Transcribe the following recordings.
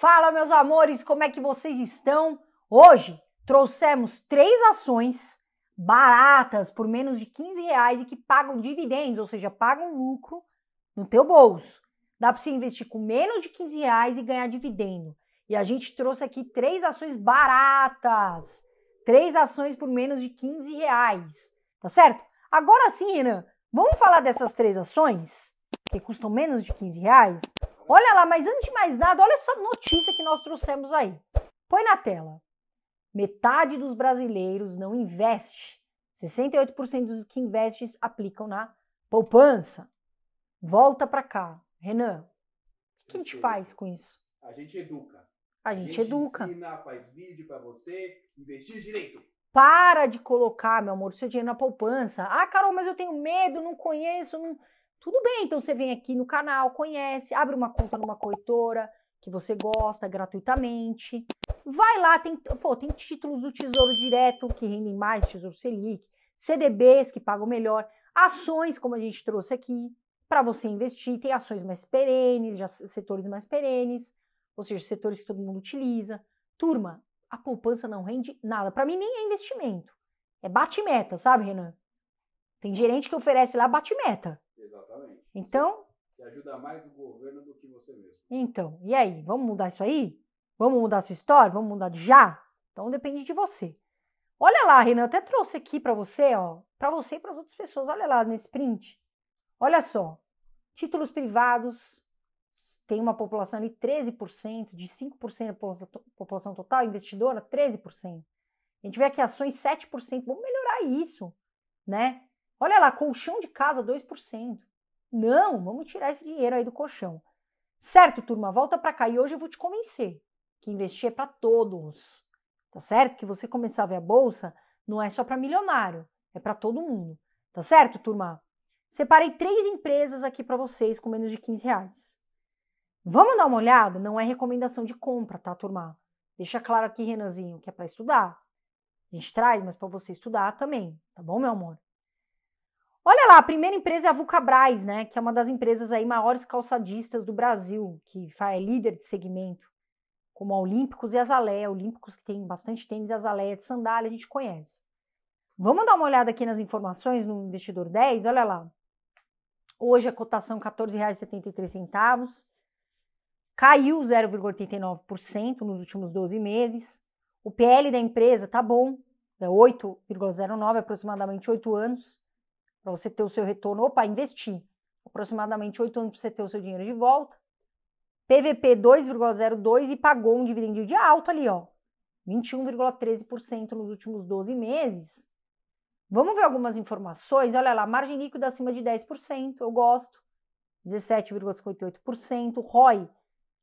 Fala, meus amores, como é que vocês estão? Hoje trouxemos três ações baratas por menos de 15 reais e que pagam dividendos, ou seja, pagam lucro no teu bolso. Dá para você investir com menos de 15 reais e ganhar dividendo. E a gente trouxe aqui três ações baratas. Três ações por menos de 15 reais. Tá certo? Agora sim, Renan, vamos falar dessas três ações que custam menos de 15 reais? Olha lá, mas antes de mais nada, olha essa notícia que nós trouxemos aí. Põe na tela. Metade dos brasileiros não investe. 68% dos que investem aplicam na poupança. Volta para cá. Renan, o que a gente faz com isso? A gente educa. A gente, a gente educa. Ensina, faz vídeo para você investir direito. Para de colocar, meu amor, seu dinheiro na poupança. Ah, Carol, mas eu tenho medo, não conheço, não tudo bem, então você vem aqui no canal, conhece, abre uma conta numa corretora que você gosta gratuitamente. Vai lá, tem, pô, tem títulos do Tesouro Direto que rendem mais, Tesouro Selic, CDBs que pagam melhor, ações como a gente trouxe aqui, para você investir, tem ações mais perenes, já setores mais perenes, ou seja, setores que todo mundo utiliza. Turma, a poupança não rende nada. Para mim nem é investimento. É bate meta, sabe, Renan? Tem gerente que oferece lá bate meta. Então. Você ajuda mais o governo do que você mesmo. Então, e aí? Vamos mudar isso aí? Vamos mudar a sua história? Vamos mudar já? Então depende de você. Olha lá, Renan, até trouxe aqui para você, ó, para você e para as outras pessoas. Olha lá nesse print. Olha só. Títulos privados tem uma população ali 13%, de 5% da população total investidora, 13%. A gente vê aqui ações 7%, vamos melhorar isso, né? Olha lá, colchão de casa 2%. Não, vamos tirar esse dinheiro aí do colchão. Certo, turma, volta para cá e hoje eu vou te convencer que investir é para todos. Tá certo? Que você começar a ver a bolsa não é só para milionário, é para todo mundo. Tá certo, turma? Separei três empresas aqui para vocês com menos de 15 reais. Vamos dar uma olhada? Não é recomendação de compra, tá, turma? Deixa claro aqui, Renanzinho, que é para estudar. A gente traz, mas para você estudar também, tá bom, meu amor? Olha lá, a primeira empresa é a Vulcabras, né, que é uma das empresas aí maiores calçadistas do Brasil, que é líder de segmento, como a Olímpicos e a Zaleia. Olímpicos que tem bastante tênis, a Zaleia é de sandália a gente conhece. Vamos dar uma olhada aqui nas informações no Investidor 10, olha lá. Hoje a cotação R$ 14,73, caiu 0,89% nos últimos 12 meses. O PL da empresa tá bom, é 8,09, aproximadamente 8 anos para você ter o seu retorno. Opa, investi aproximadamente oito anos para você ter o seu dinheiro de volta. PVP 2,02 e pagou um dividendo de alto ali, ó. 21,13% nos últimos 12 meses. Vamos ver algumas informações. Olha lá, margem líquida acima de 10%, eu gosto. 17,58%, ROI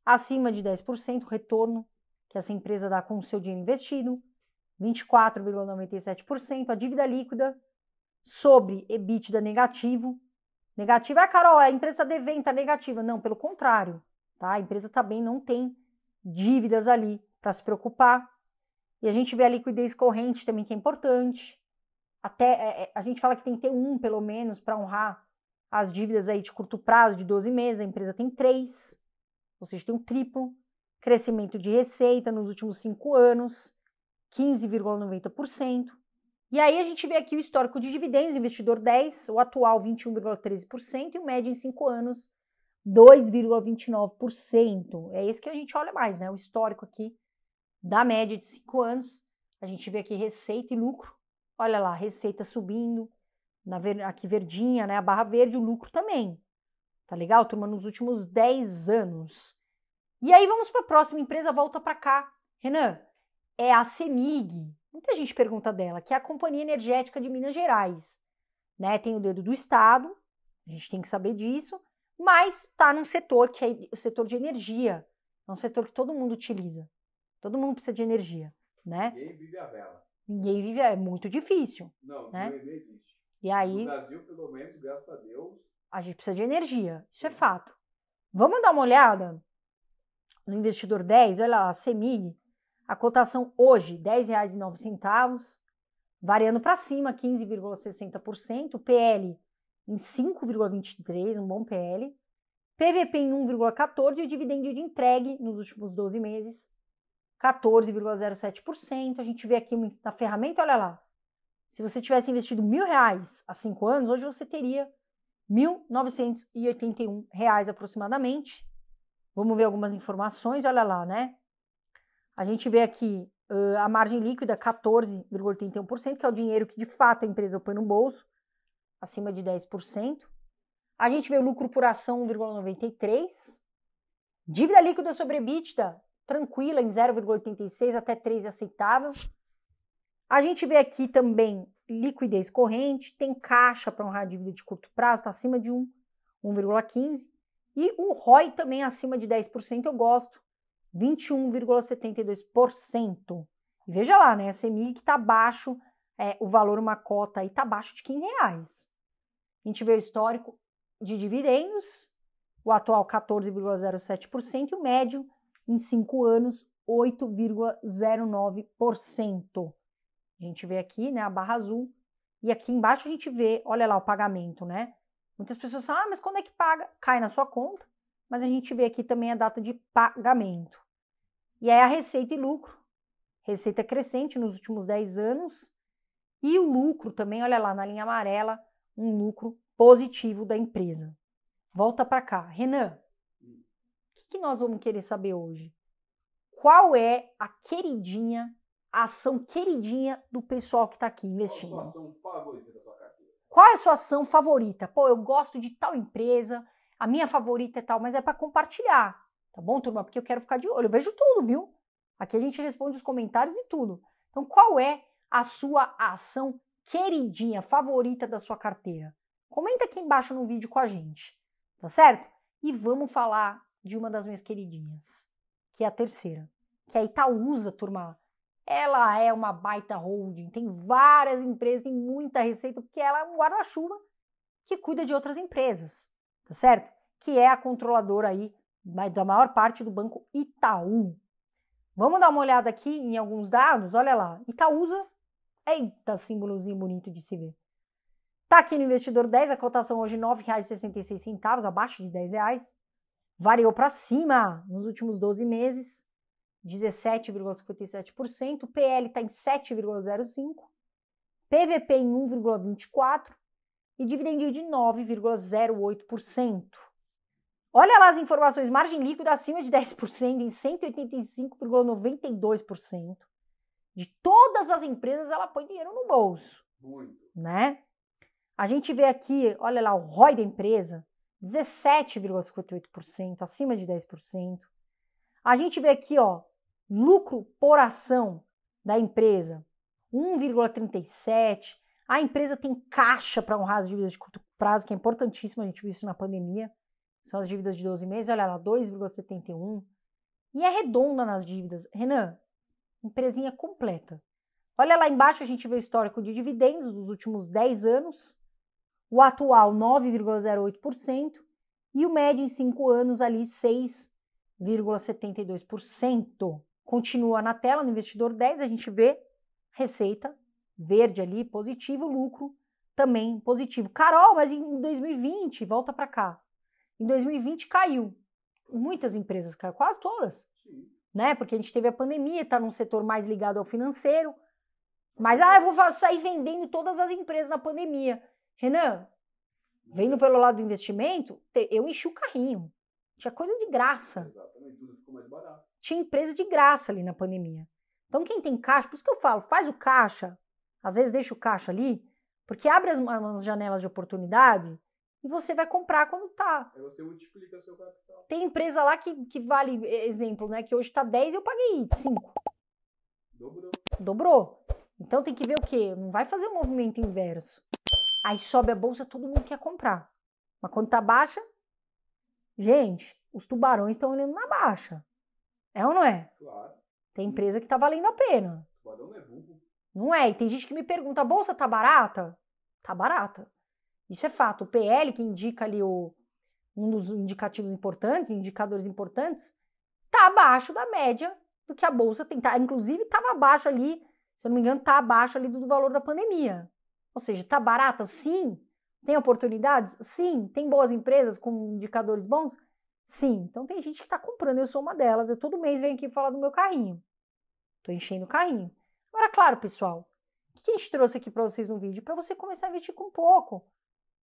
acima de 10%, retorno que essa empresa dá com o seu dinheiro investido, 24,97%, a dívida líquida sobre EBITDA negativo. Negativo, ah, Carol, é a empresa devem está negativa. Não, pelo contrário, tá? A empresa também não tem dívidas ali para se preocupar. E a gente vê a liquidez corrente também, que é importante. Até é, a gente fala que tem que ter um, pelo menos, para honrar as dívidas aí de curto prazo, de 12 meses. A empresa tem três, ou seja, tem um triplo. Crescimento de receita nos últimos cinco anos, 15,90%. E aí a gente vê aqui o histórico de dividendos, investidor 10, o atual 21,13% e o médio em 5 anos 2,29%. É esse que a gente olha mais, né? O histórico aqui da média de 5 anos. A gente vê aqui receita e lucro. Olha lá, receita subindo, na ver... aqui verdinha, né? A barra verde, o lucro também. Tá legal, turma? Nos últimos 10 anos. E aí vamos para a próxima empresa, volta para cá. Renan, é a CEMIG. Muita gente pergunta dela, que é a Companhia Energética de Minas Gerais. Né? Tem o dedo do Estado, a gente tem que saber disso, mas está num setor que é o setor de energia. É um setor que todo mundo utiliza. Todo mundo precisa de energia. Né? Ninguém vive a vela. Ninguém vive, é muito difícil. Não, né? não existe. E aí, no Brasil, pelo menos, graças a Deus. A gente precisa de energia, isso é fato. Vamos dar uma olhada no investidor 10, olha lá, a CEMIG, a cotação hoje, R$ 10,09, variando para cima, 15,60%. PL em 5,23%, um bom PL. PVP em 1,14% e o dividendo de entregue nos últimos 12 meses, 14,07%. A gente vê aqui na ferramenta, olha lá. Se você tivesse investido mil reais há cinco anos, hoje você teria R$ 1.981 aproximadamente. Vamos ver algumas informações, olha lá, né? A gente vê aqui uh, a margem líquida 14,81%, que é o dinheiro que de fato a empresa põe no bolso, acima de 10%. A gente vê o lucro por ação 1,93%. Dívida líquida sobre EBITDA, tranquila, em 0,86 até 3 aceitável. A gente vê aqui também liquidez corrente, tem caixa para honrar a dívida de curto prazo, está acima de 1, 1,15. E o ROI também acima de 10%, eu gosto. 21,72%. E veja lá, né? A CMI que está abaixo, é, o valor uma cota aí está abaixo de 15 reais. A gente vê o histórico de dividendos, o atual 14,07% e o médio em 5 anos 8,09%. A gente vê aqui, né, a barra azul, e aqui embaixo a gente vê, olha lá o pagamento, né? Muitas pessoas falam: "Ah, mas quando é que paga?" Cai na sua conta, mas a gente vê aqui também a data de pagamento. E é a receita e lucro. Receita crescente nos últimos 10 anos. E o lucro também, olha lá na linha amarela, um lucro positivo da empresa. Volta para cá. Renan, o que, que nós vamos querer saber hoje? Qual é a queridinha, a ação queridinha do pessoal que está aqui investindo? Qual é a sua ação favorita da sua carteira? Qual é a sua ação favorita? Pô, eu gosto de tal empresa, a minha favorita é tal, mas é para compartilhar. Tá bom, turma? Porque eu quero ficar de olho. Eu vejo tudo, viu? Aqui a gente responde os comentários e tudo. Então, qual é a sua ação queridinha, favorita da sua carteira? Comenta aqui embaixo no vídeo com a gente, tá certo? E vamos falar de uma das minhas queridinhas, que é a terceira, que é a Itaúsa, turma. Ela é uma baita holding, tem várias empresas, tem muita receita, porque ela é um guarda-chuva que cuida de outras empresas, tá certo? Que é a controladora aí da maior parte do Banco Itaú. Vamos dar uma olhada aqui em alguns dados? Olha lá, Itaúsa, eita, símbolozinho bonito de se ver. Tá aqui no investidor 10, a cotação hoje R$ 9,66, abaixo de R$ reais. Variou para cima nos últimos 12 meses, 17,57%. PL está em 7,05%. PVP em 1,24% e dividend de 9,08%. Olha lá as informações, margem líquida acima de 10% em 185,92%. De todas as empresas, ela põe dinheiro no bolso. Muito. Né? A gente vê aqui, olha lá, o ROI da empresa, 17,58%, acima de 10%. A gente vê aqui, ó, lucro por ação da empresa, 1,37. A empresa tem caixa para honrar as dívidas de curto prazo, que é importantíssimo, a gente viu isso na pandemia, são as dívidas de 12 meses, olha lá, 2,71. E é redonda nas dívidas. Renan, empresinha completa. Olha lá embaixo, a gente vê o histórico de dividendos dos últimos 10 anos, o atual 9,08% e o médio em 5 anos ali 6,72%. Continua na tela, no investidor 10, a gente vê receita verde ali, positivo, lucro também positivo. Carol, mas em 2020, volta para cá. Em 2020 caiu. Muitas empresas caíram, quase todas. Né? Porque a gente teve a pandemia, está num setor mais ligado ao financeiro. Mas, ah, eu vou sair vendendo todas as empresas na pandemia. Renan, vendo pelo lado do investimento, eu enchi o carrinho. Tinha coisa de graça. Exatamente, ficou mais Tinha empresa de graça ali na pandemia. Então, quem tem caixa, por isso que eu falo, faz o caixa, às vezes deixa o caixa ali, porque abre as, as janelas de oportunidade e você vai comprar quando tá. Aí você multiplica seu capital. Tem empresa lá que, que vale, exemplo, né? Que hoje tá 10 eu paguei 5. Dobrou. Dobrou. Então tem que ver o quê? Não vai fazer o um movimento inverso. Aí sobe a bolsa, todo mundo quer comprar. Mas quando tá baixa, gente, os tubarões estão olhando na baixa. É ou não é? Claro. Tem empresa que tá valendo a pena. Tubarão não é burro. Não é. E tem gente que me pergunta: a bolsa tá barata? Tá barata. Isso é fato. O PL, que indica ali o, um dos indicativos importantes, indicadores importantes, está abaixo da média do que a Bolsa tem. Tá, inclusive, estava abaixo ali, se eu não me engano, está abaixo ali do valor da pandemia. Ou seja, está barata? Sim. Tem oportunidades? Sim. Tem boas empresas com indicadores bons? Sim. Então tem gente que está comprando, eu sou uma delas. Eu todo mês venho aqui falar do meu carrinho. Estou enchendo o carrinho. Agora, claro, pessoal, o que a gente trouxe aqui para vocês no vídeo? Para você começar a investir com pouco.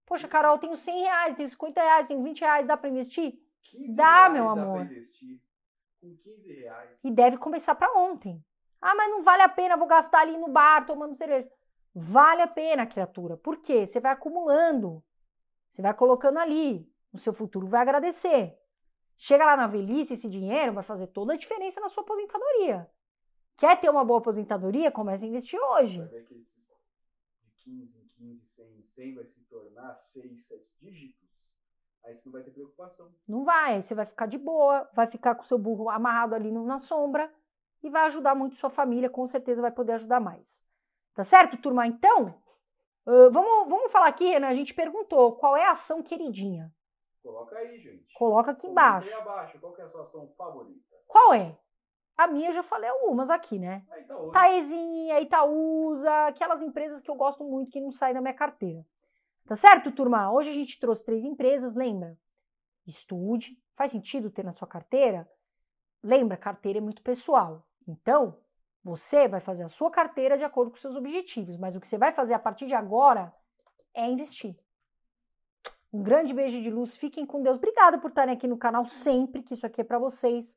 Poxa, Carol, tenho 100 reais, tenho 50 reais, tenho 20 reais, dá para investir? dá, meu amor. Dá pra investir com 15 reais. E deve começar para ontem. Ah, mas não vale a pena, vou gastar ali no bar tomando cerveja. Vale a pena, criatura. Por quê? Você vai acumulando. Você vai colocando ali. O seu futuro vai agradecer. Chega lá na velhice, esse dinheiro vai fazer toda a diferença na sua aposentadoria. Quer ter uma boa aposentadoria? Comece a investir hoje. Vai ver que esses 15 15, 100, 100 vai se tornar 6, 7 dígitos, aí você não vai ter preocupação. Não vai, você vai ficar de boa, vai ficar com o seu burro amarrado ali na sombra e vai ajudar muito sua família, com certeza vai poder ajudar mais. Tá certo, turma? Então, uh, vamos, vamos falar aqui, Renan, a gente perguntou qual é a ação queridinha. Coloca aí, gente. Coloca aqui Coloca embaixo. Aí abaixo. Qual é a sua ação favorita? Qual é? A minha eu já falei algumas aqui, né? É então, Taezinha, Itaúsa, aquelas empresas que eu gosto muito que não saem da minha carteira. Tá certo, turma? Hoje a gente trouxe três empresas, lembra? Estude, faz sentido ter na sua carteira? Lembra, carteira é muito pessoal. Então, você vai fazer a sua carteira de acordo com seus objetivos, mas o que você vai fazer a partir de agora é investir. Um grande beijo de luz, fiquem com Deus. Obrigada por estarem aqui no canal sempre, que isso aqui é para vocês